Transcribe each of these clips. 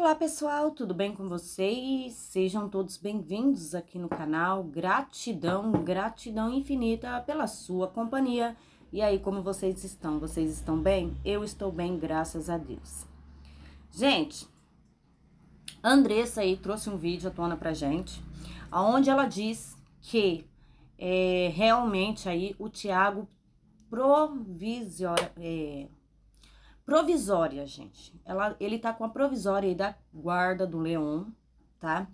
Olá pessoal, tudo bem com vocês? Sejam todos bem-vindos aqui no canal. Gratidão, gratidão infinita pela sua companhia. E aí, como vocês estão? Vocês estão bem? Eu estou bem, graças a Deus. Gente, Andressa aí trouxe um vídeo à tona pra gente, aonde ela diz que é, realmente aí o Tiago provisora, é, eh, provisória, gente. Ela, ele tá com a provisória aí da guarda do leão, tá?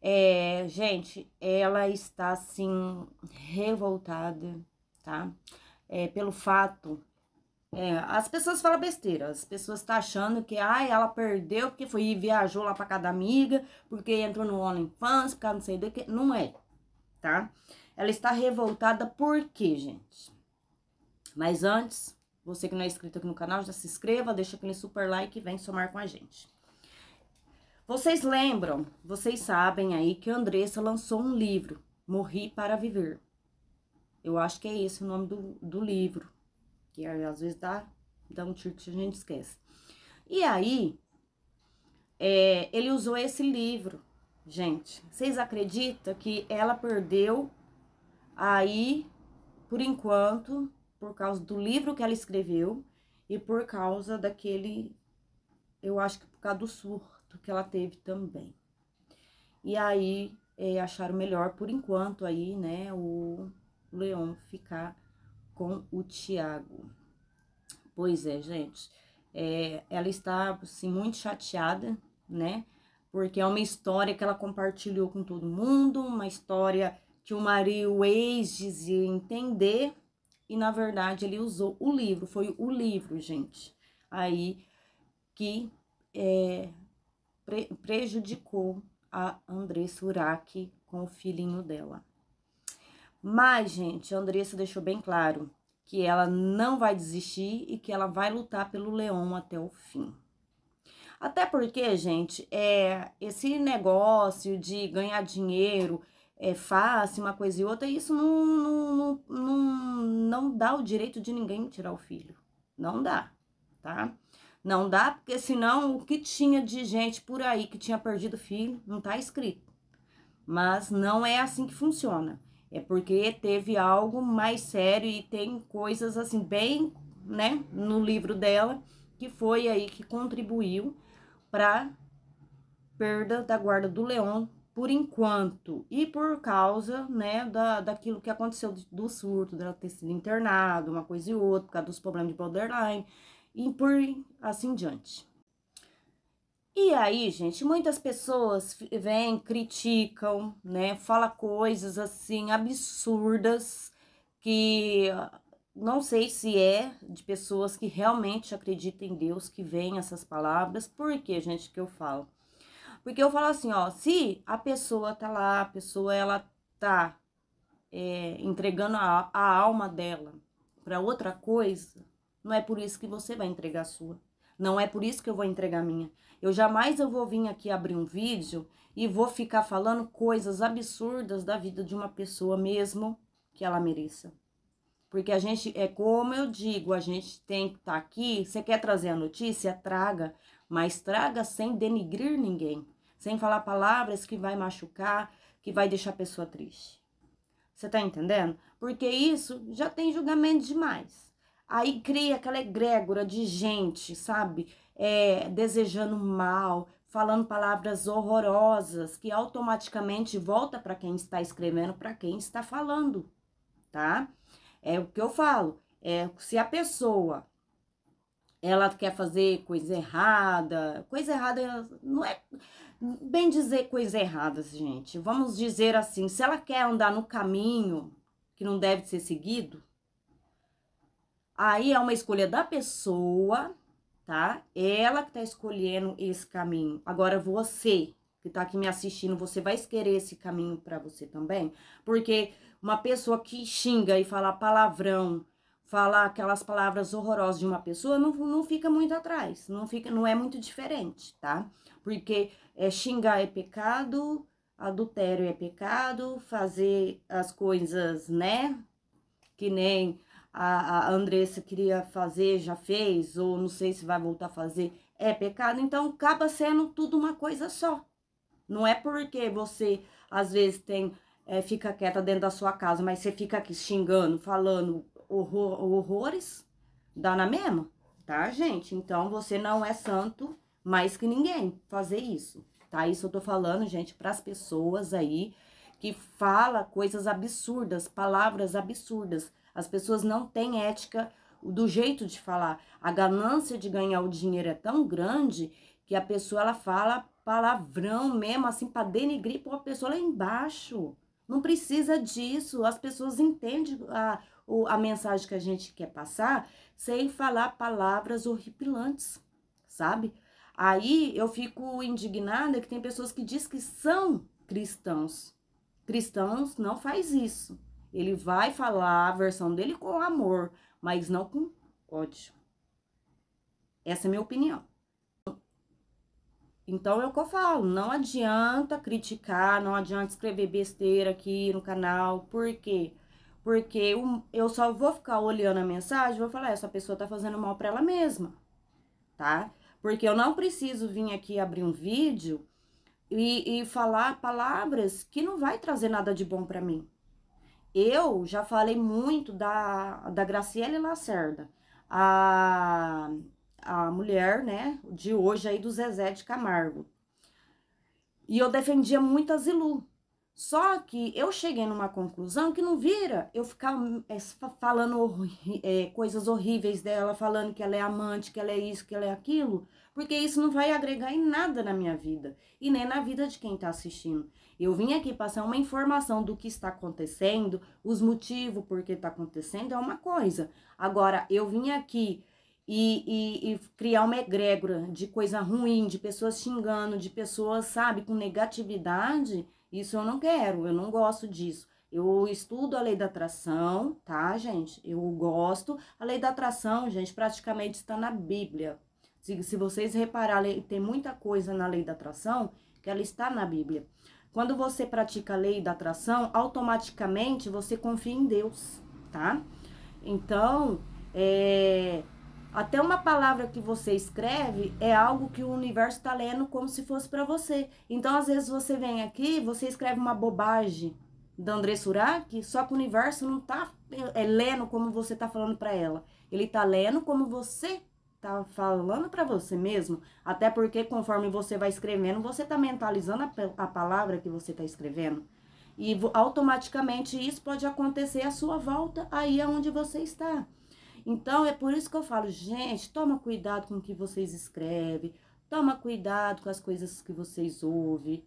É, gente, ela está assim revoltada, tá? É, pelo fato. É, as pessoas falam besteira, as pessoas estão tá achando que ai, ela perdeu porque foi e viajou lá para cada amiga, porque entrou no OnlyFans, porque não sei do que. Não é, tá? Ela está revoltada por quê, gente? Mas antes, você que não é inscrito aqui no canal, já se inscreva, deixa aquele super like e vem somar com a gente. Vocês lembram, vocês sabem aí que a Andressa lançou um livro, Morri para Viver. Eu acho que é esse o nome do, do livro, que é, às vezes dá, dá um tiro que a gente esquece. E aí, é, ele usou esse livro, gente. Vocês acreditam que ela perdeu aí, por enquanto, por causa do livro que ela escreveu e por causa daquele, eu acho que por causa do surto que ela teve também. E aí é, acharam melhor, por enquanto, aí, né, o Leon ficar com o Tiago. Pois é, gente. É, ela está, assim, muito chateada, né? Porque é uma história que ela compartilhou com todo mundo, uma história que o marido, o ex, dizia entender, e na verdade ele usou o livro, foi o livro, gente, aí que é, pre prejudicou a Andressa Uraki com o filhinho dela. Mas, gente, a Andressa deixou bem claro que ela não vai desistir e que ela vai lutar pelo Leão até o fim. Até porque, gente, é esse negócio de ganhar dinheiro é, face, uma coisa e outra, e isso não, não, não, não dá o direito de ninguém tirar o filho. Não dá, tá? Não dá, porque senão o que tinha de gente por aí que tinha perdido filho não tá escrito. Mas não é assim que funciona. É porque teve algo mais sério e tem coisas assim, bem, né, no livro dela, que foi aí que contribuiu para perda da guarda do leão por enquanto e por causa, né, da, daquilo que aconteceu do surto, dela ter sido internado, uma coisa e outra, por causa dos problemas de borderline e por assim diante. E aí, gente, muitas pessoas vêm, criticam, né, fala coisas assim absurdas que ah, não sei se é de pessoas que realmente acreditam em Deus que vêm essas palavras. Por que, gente, que eu falo? Porque eu falo assim, ó, se a pessoa tá lá, a pessoa ela tá é, entregando a, a alma dela para outra coisa, não é por isso que você vai entregar a sua. Não é por isso que eu vou entregar a minha. Eu jamais eu vou vir aqui abrir um vídeo e vou ficar falando coisas absurdas da vida de uma pessoa mesmo que ela mereça. Porque a gente, é como eu digo, a gente tem que estar tá aqui. Você quer trazer a notícia? Traga. Mas traga sem denigrir ninguém sem falar palavras que vai machucar, que vai deixar a pessoa triste. Você tá entendendo? Porque isso já tem julgamento demais. Aí cria aquela egrégora de gente, sabe? É, desejando mal, falando palavras horrorosas, que automaticamente volta para quem está escrevendo, para quem está falando, tá? É o que eu falo. É, se a pessoa ela quer fazer coisa errada, coisa errada não é, bem dizer coisas erradas, gente. Vamos dizer assim, se ela quer andar no caminho que não deve ser seguido, aí é uma escolha da pessoa, tá? Ela que tá escolhendo esse caminho. Agora você que tá aqui me assistindo, você vai querer esse caminho para você também? Porque uma pessoa que xinga e fala palavrão, falar aquelas palavras horrorosas de uma pessoa, não, não fica muito atrás, não fica, não é muito diferente, tá? Porque é, xingar é pecado, adultério é pecado, fazer as coisas, né? Que nem a, a Andressa queria fazer, já fez, ou não sei se vai voltar a fazer, é pecado, então acaba sendo tudo uma coisa só. Não é porque você às vezes tem é, fica quieta dentro da sua casa, mas você fica aqui xingando, falando horror, horrores, dá na mesma, tá, gente? Então, você não é santo mais que ninguém fazer isso, tá? Isso eu tô falando, gente, para as pessoas aí que fala coisas absurdas, palavras absurdas. As pessoas não têm ética do jeito de falar. A ganância de ganhar o dinheiro é tão grande que a pessoa ela fala palavrão mesmo assim para denegrir para a pessoa lá embaixo. Não precisa disso. As pessoas entendem a, o, a mensagem que a gente quer passar sem falar palavras horripilantes, sabe? Aí eu fico indignada que tem pessoas que diz que são cristãos. Cristãos não faz isso. Ele vai falar a versão dele com amor, mas não com ódio. Essa é a minha opinião. Então é o que eu falo, não adianta criticar, não adianta escrever besteira aqui no canal, porque porque eu, eu só vou ficar olhando a mensagem e vou falar, é, essa pessoa tá fazendo mal para ela mesma, tá? Porque eu não preciso vir aqui abrir um vídeo e, e falar palavras que não vai trazer nada de bom para mim. Eu já falei muito da, da Graciele Lacerda, a, a mulher, né, de hoje aí do Zezé de Camargo. E eu defendia muito a Zilu, só que eu cheguei numa conclusão que não vira eu ficar é, falando é, coisas horríveis dela, falando que ela é amante, que ela é isso, que ela é aquilo, porque isso não vai agregar em nada na minha vida e nem na vida de quem está assistindo. Eu vim aqui passar uma informação do que está acontecendo, os motivos por que está acontecendo é uma coisa. Agora, eu vim aqui e, e, e, criar uma egrégora de coisa ruim, de pessoas xingando, de pessoas, sabe, com negatividade, isso eu não quero, eu não gosto disso. Eu estudo a lei da atração, tá, gente? Eu gosto. A lei da atração, gente, praticamente está na Bíblia. Se, vocês repararem, tem muita coisa na lei da atração que ela está na Bíblia. Quando você pratica a lei da atração, automaticamente você confia em Deus, tá? Então, é, até uma palavra que você escreve é algo que o universo está lendo como se fosse para você. Então, às vezes, você vem aqui, você escreve uma bobagem da André Surak, só que o universo não está é, é, lendo como você está falando para ela. Ele está lendo como você está falando para você mesmo. Até porque, conforme você vai escrevendo, você está mentalizando a, a palavra que você está escrevendo. E automaticamente isso pode acontecer à sua volta, aí aonde é você está. Então é por isso que eu falo, gente, toma cuidado com o que vocês escrevem, toma cuidado com as coisas que vocês ouvem.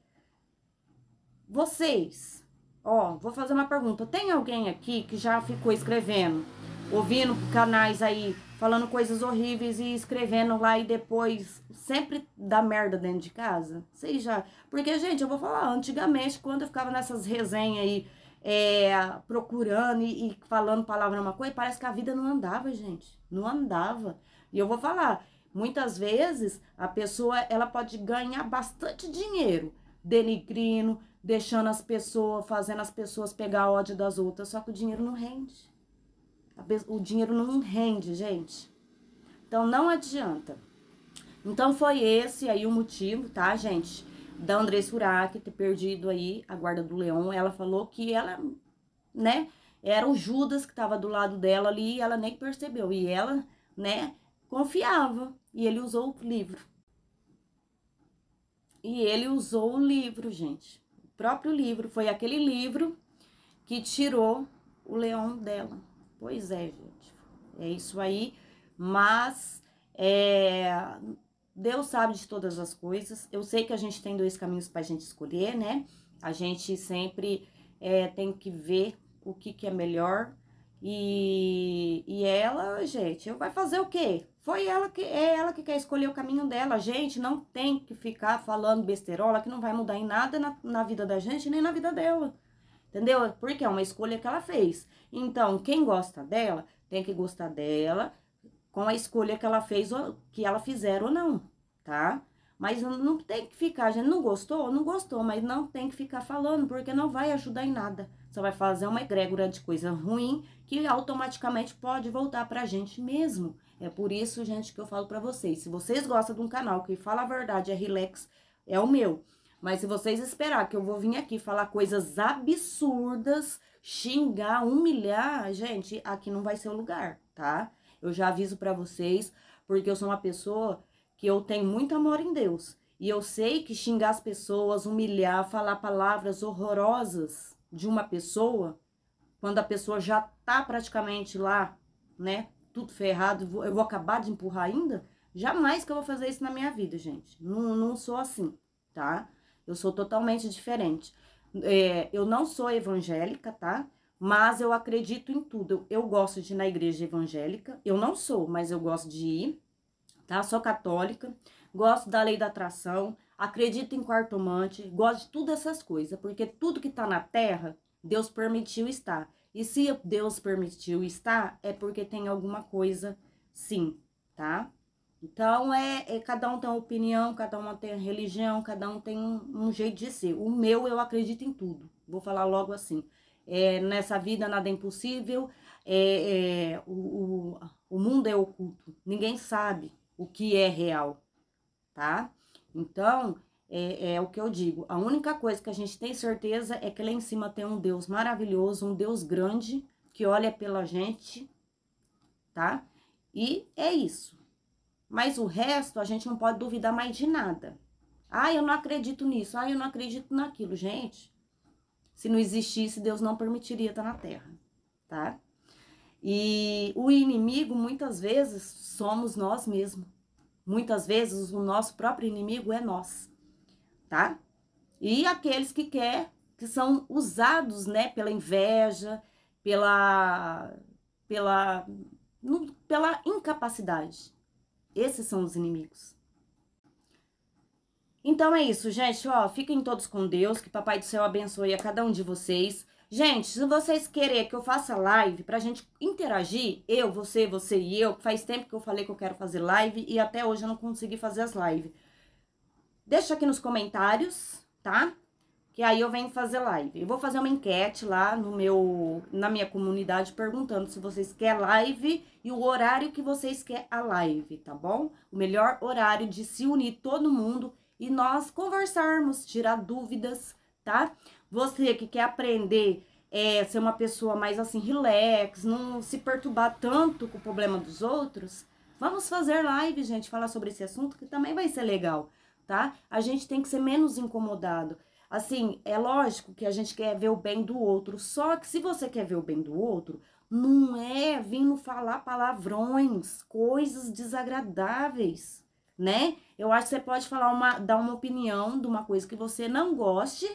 Vocês, ó, vou fazer uma pergunta. Tem alguém aqui que já ficou escrevendo, ouvindo canais aí falando coisas horríveis e escrevendo lá e depois sempre dá merda dentro de casa? Vocês já. Porque, gente, eu vou falar, antigamente, quando eu ficava nessas resenhas aí é, procurando e, e, falando palavra uma coisa, parece que a vida não andava, gente. Não andava. E eu vou falar, muitas vezes a pessoa ela pode ganhar bastante dinheiro denigrino, deixando as pessoas, fazendo as pessoas pegar ódio das outras, só que o dinheiro não rende. O dinheiro não rende, gente. Então não adianta. Então foi esse aí o motivo, tá, gente? da Andressa Urach ter perdido aí a guarda do leão. Ela falou que ela, né, era o Judas que estava do lado dela ali e ela nem percebeu. E ela, né, confiava. E ele usou o livro. E ele usou o livro, gente. O próprio livro. Foi aquele livro que tirou o leão dela. Pois é, gente. É isso aí. Mas é, Deus sabe de todas as coisas. Eu sei que a gente tem dois caminhos para a gente escolher, né? A gente sempre é, tem que ver o que, que é melhor. E, e ela, gente, vai fazer o quê? Foi ela que é ela que quer escolher o caminho dela. A gente não tem que ficar falando besterola que não vai mudar em nada na, na vida da gente nem na vida dela. Entendeu? Porque é uma escolha que ela fez. Então, quem gosta dela tem que gostar dela com a escolha que ela fez, ou que ela fizer ou não, tá? Mas não tem que ficar, a gente não gostou, não gostou, mas não tem que ficar falando, porque não vai ajudar em nada. Só vai fazer uma egrégora de coisa ruim que automaticamente pode voltar pra gente mesmo. É por isso, gente, que eu falo pra vocês. Se vocês gostam de um canal que fala a verdade, é relax, é o meu. Mas se vocês esperar que eu vou vir aqui falar coisas absurdas, xingar, humilhar, gente, aqui não vai ser o lugar, tá? Eu já aviso para vocês, porque eu sou uma pessoa que eu tenho muito amor em Deus. E eu sei que xingar as pessoas, humilhar, falar palavras horrorosas de uma pessoa, quando a pessoa já tá praticamente lá, né, tudo ferrado, eu vou acabar de empurrar ainda? Jamais que eu vou fazer isso na minha vida, gente. Não, não sou assim, tá? Eu sou totalmente diferente. É, eu não sou evangélica, tá? mas eu acredito em tudo. Eu, eu gosto de ir na igreja evangélica, eu não sou, mas eu gosto de ir, tá? Sou católica, gosto da lei da atração, acredito em quartomante, gosto de tudo essas coisas, porque tudo que tá na terra, Deus permitiu estar. E se Deus permitiu estar, é porque tem alguma coisa, sim, tá? Então, é, é cada um tem uma opinião, cada um tem religião, cada um tem um, um jeito de ser. O meu, eu acredito em tudo. Vou falar logo assim é, nessa vida nada é impossível, é, é, o, o, o mundo é oculto, ninguém sabe o que é real, tá? Então, é, é, o que eu digo. A única coisa que a gente tem certeza é que lá em cima tem um Deus maravilhoso, um Deus grande, que olha pela gente, tá? E é isso. Mas o resto a gente não pode duvidar mais de nada. Ah, eu não acredito nisso. Ah, eu não acredito naquilo. Gente, se não existisse, Deus não permitiria estar na terra, tá? E o inimigo, muitas vezes, somos nós mesmos. Muitas vezes, o nosso próprio inimigo é nós, tá? E aqueles que quer, que são usados, né, pela inveja, pela, pela, pela incapacidade. Esses são os inimigos. Então é isso, gente, ó, fiquem todos com Deus, que Papai do Céu abençoe a cada um de vocês. Gente, se vocês querem que eu faça live pra gente interagir, eu, você, você e eu, faz tempo que eu falei que eu quero fazer live e até hoje eu não consegui fazer as lives. Deixa aqui nos comentários, tá? Que aí eu venho fazer live. Eu vou fazer uma enquete lá no meu, na minha comunidade perguntando se vocês querem live e o horário que vocês querem a live, tá bom? O melhor horário de se unir todo mundo e nós conversarmos, tirar dúvidas, tá? Você que quer aprender é, ser uma pessoa mais assim, relax, não se perturbar tanto com o problema dos outros, vamos fazer live, gente, falar sobre esse assunto que também vai ser legal, tá? A gente tem que ser menos incomodado. Assim, é lógico que a gente quer ver o bem do outro, só que se você quer ver o bem do outro, não é vindo falar palavrões, coisas desagradáveis, né? Eu acho que você pode falar uma, dar uma opinião de uma coisa que você não goste,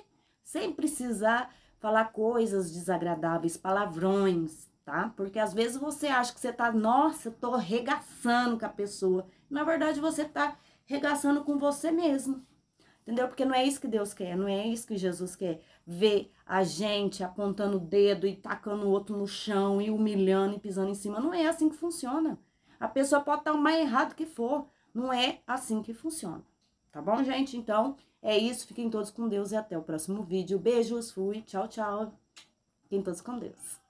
sem precisar falar coisas desagradáveis, palavrões, tá? Porque às vezes você acha que você tá, nossa, tô regaçando com a pessoa. Na verdade, você tá regaçando com você mesmo. Entendeu? Porque não é isso que Deus quer, não é isso que Jesus quer. Ver a gente apontando o dedo e tacando o outro no chão e humilhando e pisando em cima. Não é assim que funciona. A pessoa pode estar tá o mais errado que for, não é assim que funciona. Tá bom, gente? Então, é isso. Fiquem todos com Deus e até o próximo vídeo. Beijos, fui. Tchau, tchau. Fiquem todos com Deus.